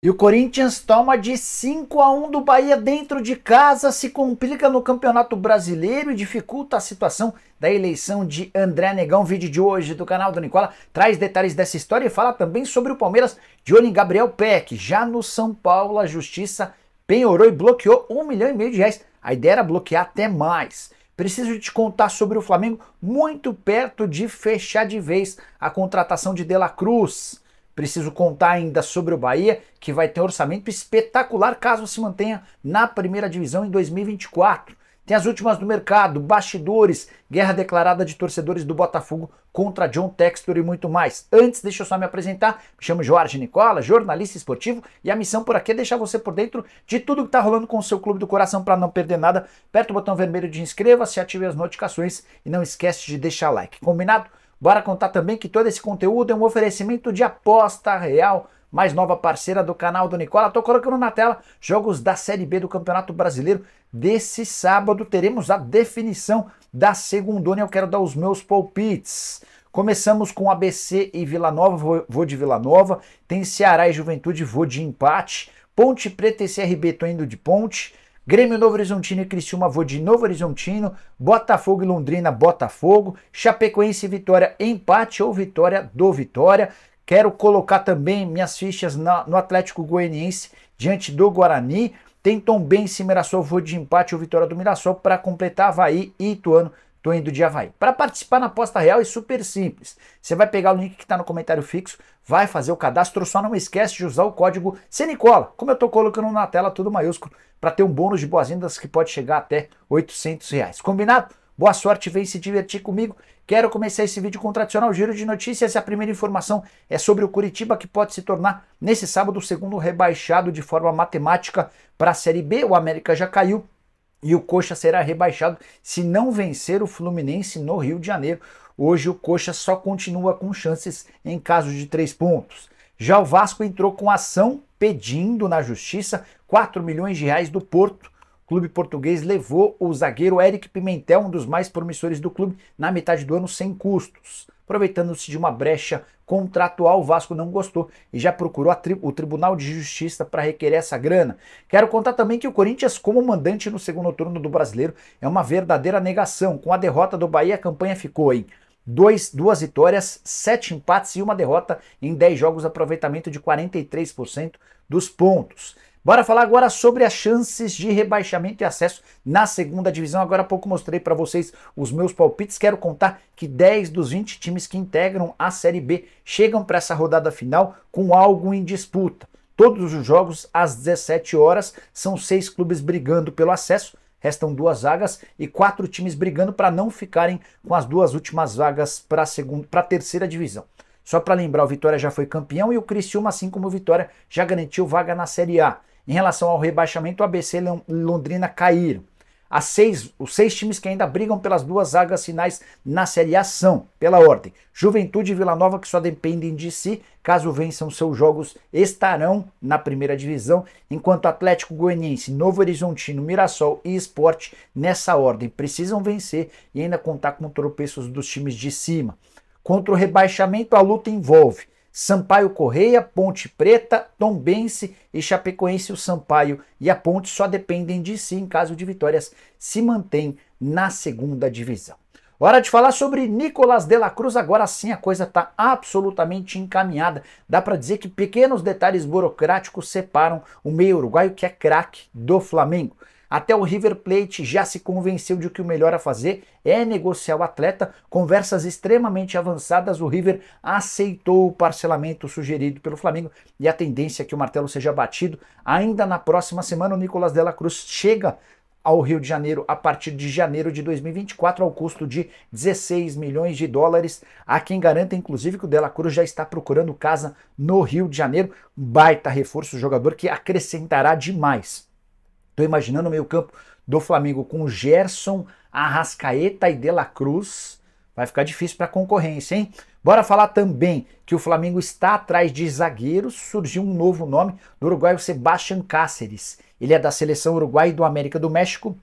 E o Corinthians toma de 5 a 1 do Bahia dentro de casa, se complica no Campeonato Brasileiro e dificulta a situação da eleição de André Negão. Vídeo de hoje do canal do Nicola traz detalhes dessa história e fala também sobre o Palmeiras de olho em Gabriel Peck. Já no São Paulo, a Justiça penhorou e bloqueou um milhão e meio de reais. A ideia era bloquear até mais. Preciso te contar sobre o Flamengo muito perto de fechar de vez a contratação de De La Cruz. Preciso contar ainda sobre o Bahia, que vai ter um orçamento espetacular caso se mantenha na primeira divisão em 2024. Tem as últimas do mercado, bastidores, guerra declarada de torcedores do Botafogo contra John Textor e muito mais. Antes, deixa eu só me apresentar. Me chamo Jorge Nicola, jornalista esportivo, e a missão por aqui é deixar você por dentro de tudo que está rolando com o seu clube do coração para não perder nada. Aperta o botão vermelho de inscreva-se, ative as notificações e não esquece de deixar like. Combinado? Bora contar também que todo esse conteúdo é um oferecimento de aposta real, mais nova parceira do canal do Nicola. Tô colocando na tela jogos da Série B do Campeonato Brasileiro. Desse sábado teremos a definição da segunda. Eu quero dar os meus palpites. Começamos com ABC e Vila Nova, vou de Vila Nova. Tem Ceará e Juventude, vou de empate. Ponte Preta e CRB, tô indo de ponte. Grêmio Novo Horizontino e Criciúma, vou de Novo Horizontino, Botafogo e Londrina, Botafogo, Chapecoense e Vitória, empate ou vitória do Vitória. Quero colocar também minhas fichas na, no Atlético Goianiense diante do Guarani. Tem Tombense em Mirassol, vou de empate ou vitória do Mirassol para completar Havaí e Ituano Doendo Endo de Havaí. Para participar na aposta real é super simples. Você vai pegar o link que está no comentário fixo, vai fazer o cadastro, só não esquece de usar o código CENICOLA, como eu estou colocando na tela, tudo maiúsculo, para ter um bônus de boas-vindas que pode chegar até 800 reais. Combinado? Boa sorte, vem se divertir comigo. Quero começar esse vídeo com o tradicional giro de notícias. A primeira informação é sobre o Curitiba, que pode se tornar, nesse sábado, o segundo rebaixado de forma matemática para a Série B. O América já caiu e o Coxa será rebaixado se não vencer o Fluminense no Rio de Janeiro. Hoje o Coxa só continua com chances em caso de três pontos. Já o Vasco entrou com ação pedindo na justiça 4 milhões de reais do Porto. O clube português levou o zagueiro Eric Pimentel, um dos mais promissores do clube, na metade do ano sem custos aproveitando-se de uma brecha contratual, o Vasco não gostou e já procurou tri o Tribunal de Justiça para requerer essa grana. Quero contar também que o Corinthians, como mandante no segundo turno do Brasileiro, é uma verdadeira negação. Com a derrota do Bahia, a campanha ficou em dois, duas vitórias, sete empates e uma derrota em 10 jogos, aproveitamento de 43% dos pontos. Bora falar agora sobre as chances de rebaixamento e acesso na segunda divisão. Agora há pouco mostrei para vocês os meus palpites. Quero contar que 10 dos 20 times que integram a Série B chegam para essa rodada final com algo em disputa. Todos os jogos às 17 horas são seis clubes brigando pelo acesso. Restam duas vagas e quatro times brigando para não ficarem com as duas últimas vagas para a terceira divisão. Só para lembrar, o Vitória já foi campeão e o Criciúma, assim como o Vitória, já garantiu vaga na Série A. Em relação ao rebaixamento, o ABC e Londrina caíram. As seis, os seis times que ainda brigam pelas duas vagas finais na Série A são, pela ordem, Juventude e Vila Nova, que só dependem de si, caso vençam seus jogos, estarão na primeira divisão, enquanto Atlético Goianiense, Novo Horizontino, Mirassol e Esporte, nessa ordem, precisam vencer e ainda contar com tropeços dos times de cima. Contra o rebaixamento, a luta envolve Sampaio Correia, Ponte Preta, Tombense e Chapecoense. O Sampaio e a Ponte só dependem de si em caso de vitórias, se mantém na segunda divisão. Hora de falar sobre Nicolas de la Cruz. Agora sim a coisa está absolutamente encaminhada. Dá para dizer que pequenos detalhes burocráticos separam o meio uruguaio que é craque do Flamengo. Até o River Plate já se convenceu de que o melhor a fazer é negociar o atleta. Conversas extremamente avançadas, o River aceitou o parcelamento sugerido pelo Flamengo e a tendência é que o martelo seja batido ainda na próxima semana. O Nicolas Della Cruz chega ao Rio de Janeiro a partir de janeiro de 2024 ao custo de 16 milhões de dólares. Há quem garanta, inclusive, que o Dela Cruz já está procurando casa no Rio de Janeiro. Baita reforço, jogador que acrescentará demais Tô imaginando o meio-campo do Flamengo com Gerson, Arrascaeta e De La Cruz. Vai ficar difícil para concorrência, hein? Bora falar também que o Flamengo está atrás de zagueiros. Surgiu um novo nome do Uruguai, o Sebastian Cáceres. Ele é da seleção uruguaia e do América do México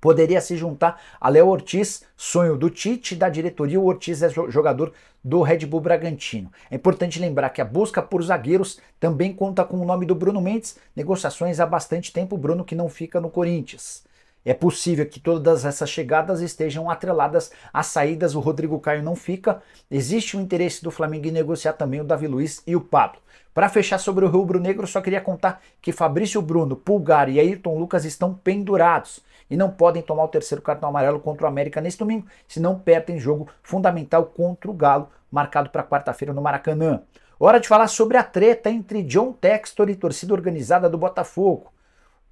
poderia se juntar a Léo Ortiz, sonho do Tite, da diretoria. O Ortiz é jogador do Red Bull Bragantino. É importante lembrar que a busca por zagueiros também conta com o nome do Bruno Mendes, negociações há bastante tempo, Bruno que não fica no Corinthians. É possível que todas essas chegadas estejam atreladas às saídas. O Rodrigo Caio não fica. Existe o interesse do Flamengo em negociar também o Davi Luiz e o Pablo. Para fechar sobre o Rubro Negro, só queria contar que Fabrício Bruno, Pulgar e Ayrton Lucas estão pendurados e não podem tomar o terceiro cartão amarelo contra o América neste domingo, senão perdem jogo fundamental contra o Galo, marcado para quarta-feira no Maracanã. Hora de falar sobre a treta entre John Textor e torcida organizada do Botafogo.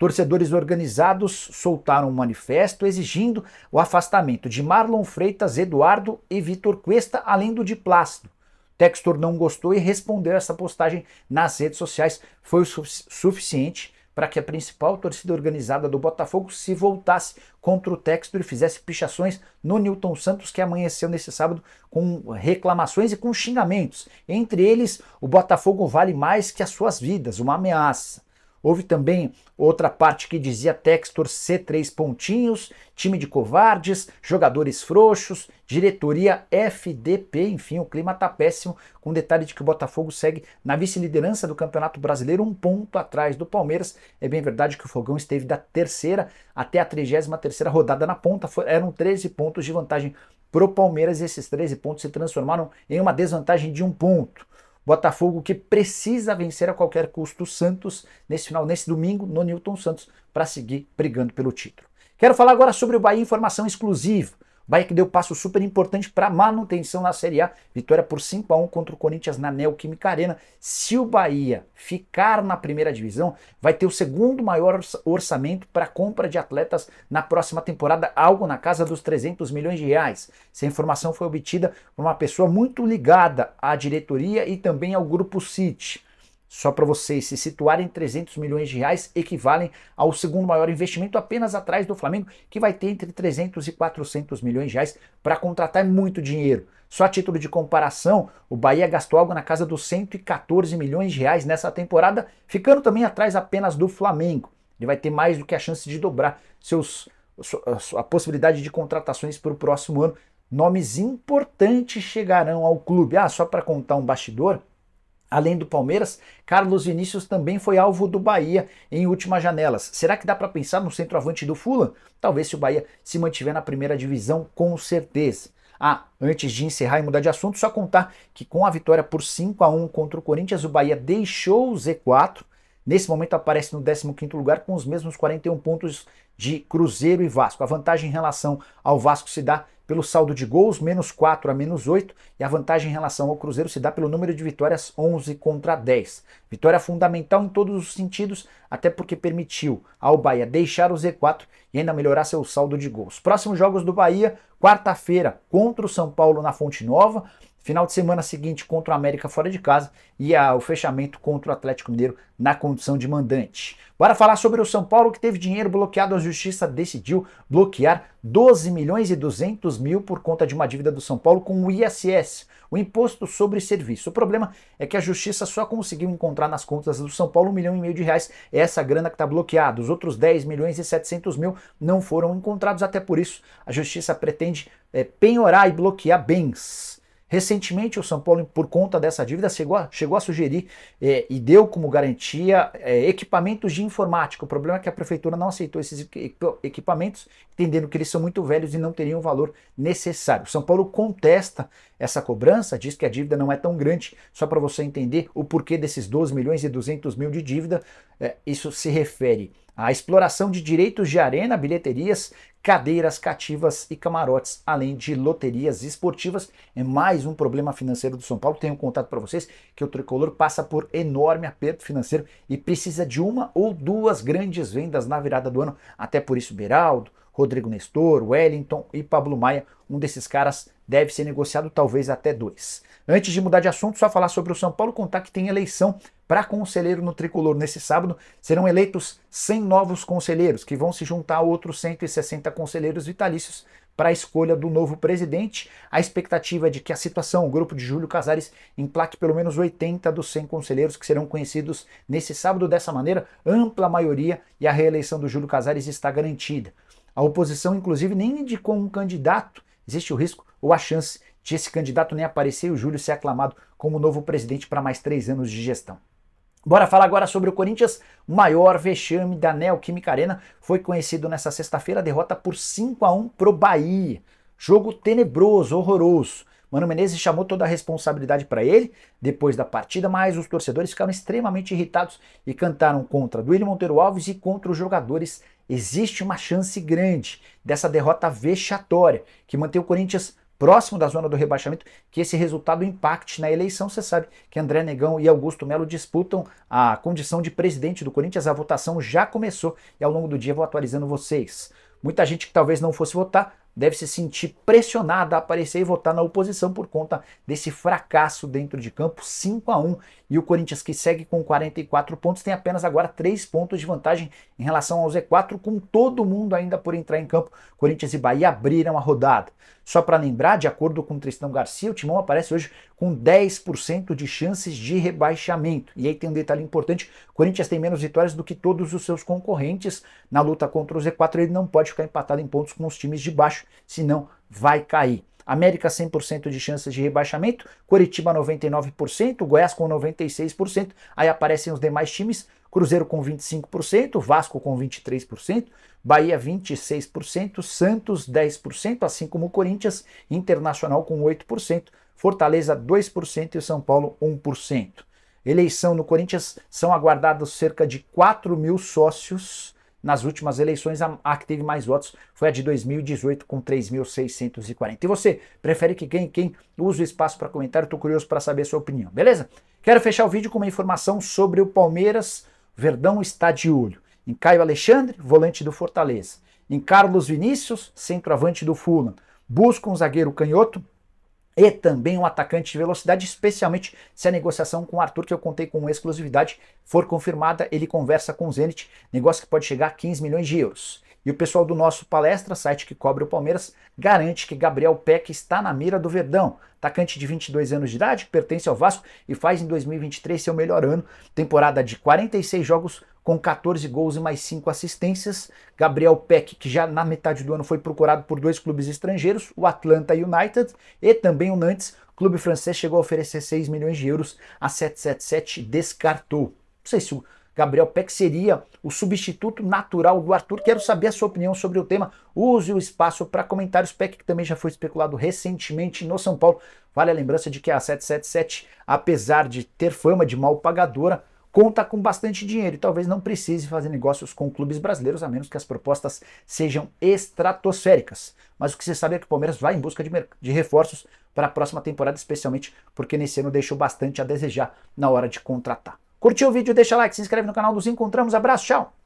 Torcedores organizados soltaram um manifesto exigindo o afastamento de Marlon Freitas, Eduardo e Vitor Cuesta, além do de Plácido. Textor não gostou e respondeu essa postagem nas redes sociais. Foi o su suficiente para que a principal torcida organizada do Botafogo se voltasse contra o Textor e fizesse pichações no Newton Santos, que amanheceu nesse sábado com reclamações e com xingamentos. Entre eles, o Botafogo vale mais que as suas vidas, uma ameaça. Houve também outra parte que dizia Textor C3 pontinhos, time de covardes, jogadores frouxos, diretoria FDP, enfim, o clima tá péssimo, com detalhe de que o Botafogo segue na vice-liderança do Campeonato Brasileiro, um ponto atrás do Palmeiras. É bem verdade que o Fogão esteve da terceira até a trigésima terceira rodada na ponta, eram 13 pontos de vantagem pro Palmeiras e esses 13 pontos se transformaram em uma desvantagem de um ponto. Botafogo que precisa vencer a qualquer custo o Santos nesse final, nesse domingo, no Newton Santos, para seguir brigando pelo título. Quero falar agora sobre o Bahia Informação Exclusiva. Bahia que deu passo super importante para manutenção na Série A. Vitória por 5 a 1 contra o Corinthians na Neoquímica Arena. Se o Bahia ficar na primeira divisão, vai ter o segundo maior orçamento para compra de atletas na próxima temporada, algo na casa dos 300 milhões de reais. Essa informação foi obtida por uma pessoa muito ligada à diretoria e também ao grupo City. Só para vocês se situarem, 300 milhões de reais equivalem ao segundo maior investimento, apenas atrás do Flamengo, que vai ter entre 300 e 400 milhões de reais para contratar é muito dinheiro. Só a título de comparação, o Bahia gastou algo na casa dos 114 milhões de reais nessa temporada, ficando também atrás apenas do Flamengo. Ele vai ter mais do que a chance de dobrar seus, a possibilidade de contratações para o próximo ano. Nomes importantes chegarão ao clube. Ah, só para contar um bastidor, Além do Palmeiras, Carlos Vinícius também foi alvo do Bahia em últimas janelas. Será que dá para pensar no centroavante do Fulham? Talvez se o Bahia se mantiver na primeira divisão, com certeza. Ah, antes de encerrar e mudar de assunto, só contar que com a vitória por 5 a 1 contra o Corinthians, o Bahia deixou o Z4. Nesse momento aparece no 15º lugar com os mesmos 41 pontos de Cruzeiro e Vasco. A vantagem em relação ao Vasco se dá pelo saldo de gols, menos 4 a menos 8, e a vantagem em relação ao Cruzeiro se dá pelo número de vitórias 11 contra 10. Vitória fundamental em todos os sentidos, até porque permitiu ao Bahia deixar o Z4 e ainda melhorar seu saldo de gols. Próximos jogos do Bahia, quarta-feira, contra o São Paulo na Fonte Nova, Final de semana seguinte contra o América fora de casa e a, o fechamento contra o Atlético Mineiro na condição de mandante. Bora falar sobre o São Paulo que teve dinheiro bloqueado. A justiça decidiu bloquear 12 milhões e 200 mil por conta de uma dívida do São Paulo com o ISS, o Imposto sobre Serviço. O problema é que a justiça só conseguiu encontrar nas contas do São Paulo um milhão e meio de reais. É essa grana que está bloqueada. Os outros 10 milhões e 700 mil não foram encontrados. Até por isso, a justiça pretende é, penhorar e bloquear bens. Recentemente, o São Paulo, por conta dessa dívida, chegou a, chegou a sugerir é, e deu como garantia é, equipamentos de informática. O problema é que a prefeitura não aceitou esses equipamentos, entendendo que eles são muito velhos e não teriam o valor necessário. O São Paulo contesta essa cobrança, diz que a dívida não é tão grande, só para você entender o porquê desses 12 milhões e 200 mil de dívida, é, isso se refere à exploração de direitos de arena, bilheterias, cadeiras cativas e camarotes, além de loterias esportivas. É mais um problema financeiro do São Paulo. Tenho contado para vocês que o tricolor passa por enorme aperto financeiro e precisa de uma ou duas grandes vendas na virada do ano. Até por isso, Beraldo, Rodrigo Nestor, Wellington e Pablo Maia, um desses caras deve ser negociado, talvez até dois. Antes de mudar de assunto, só falar sobre o São Paulo, contar que tem eleição para conselheiro no tricolor. Nesse sábado serão eleitos 100 novos conselheiros, que vão se juntar a outros 160 conselheiros vitalícios para a escolha do novo presidente. A expectativa é de que a situação, o grupo de Júlio Casares, emplaque pelo menos 80 dos 100 conselheiros que serão conhecidos nesse sábado. Dessa maneira, ampla maioria e a reeleição do Júlio Casares está garantida. A oposição, inclusive, nem indicou um candidato. Existe o risco ou a chance de esse candidato nem aparecer e o Júlio ser aclamado como novo presidente para mais três anos de gestão. Bora falar agora sobre o Corinthians. O maior vexame da Neoquímica Arena foi conhecido nessa sexta-feira, derrota por 5 a 1 pro Bahia. Jogo tenebroso, horroroso. Mano Menezes chamou toda a responsabilidade para ele depois da partida, mas os torcedores ficaram extremamente irritados e cantaram contra Duílio Monteiro Alves e contra os jogadores. Existe uma chance grande dessa derrota vexatória que mantém o Corinthians próximo da zona do rebaixamento, que esse resultado impacte na eleição. Você sabe que André Negão e Augusto Melo disputam a condição de presidente do Corinthians. A votação já começou e ao longo do dia vou atualizando vocês. Muita gente que talvez não fosse votar deve se sentir pressionada a aparecer e votar na oposição por conta desse fracasso dentro de campo 5 a 1 e o Corinthians que segue com 44 pontos tem apenas agora 3 pontos de vantagem em relação ao Z4 com todo mundo ainda por entrar em campo. Corinthians e Bahia abriram a rodada. Só para lembrar, de acordo com Tristão Garcia, o Timão aparece hoje com 10% de chances de rebaixamento. E aí tem um detalhe importante: o Corinthians tem menos vitórias do que todos os seus concorrentes na luta contra o Z4. Ele não pode ficar empatado em pontos com os times de baixo, senão vai cair. América 100% de chances de rebaixamento, Coritiba 99%, Goiás com 96%. Aí aparecem os demais times Cruzeiro com 25%, Vasco com 23%, Bahia 26%, Santos 10%, assim como o Corinthians, Internacional com 8%, Fortaleza 2% e São Paulo 1%. Eleição no Corinthians são aguardados cerca de 4 mil sócios. Nas últimas eleições, a que teve mais votos foi a de 2018, com 3.640. E você, prefere que ganhe quem? Usa o espaço para comentário, estou curioso para saber a sua opinião, beleza? Quero fechar o vídeo com uma informação sobre o Palmeiras Verdão está de olho em Caio Alexandre, volante do Fortaleza, em Carlos Vinícius, centroavante do Fulham. Busca um zagueiro canhoto e também um atacante de velocidade, especialmente se a negociação com o Arthur, que eu contei com exclusividade, for confirmada, ele conversa com o Zenit, negócio que pode chegar a 15 milhões de euros. E o pessoal do nosso palestra, site que cobre o Palmeiras, garante que Gabriel Peck está na mira do Verdão. Atacante de 22 anos de idade, pertence ao Vasco e faz em 2023 seu melhor ano. Temporada de 46 jogos com 14 gols e mais 5 assistências. Gabriel Peck, que já na metade do ano foi procurado por dois clubes estrangeiros, o Atlanta United e também o Nantes. O clube francês chegou a oferecer 6 milhões de euros, a 777 descartou. Não sei se o Gabriel Peck seria o substituto natural do Arthur. Quero saber a sua opinião sobre o tema. Use o espaço para comentários. Peck, que também já foi especulado recentemente no São Paulo. Vale a lembrança de que a 777, apesar de ter fama de mal pagadora, conta com bastante dinheiro e talvez não precise fazer negócios com clubes brasileiros, a menos que as propostas sejam estratosféricas. Mas o que você sabe é que o Palmeiras vai em busca de, de reforços para a próxima temporada, especialmente porque nesse ano deixou bastante a desejar na hora de contratar. Curtiu o vídeo, deixa like, se inscreve no canal, nos encontramos, abraço, tchau!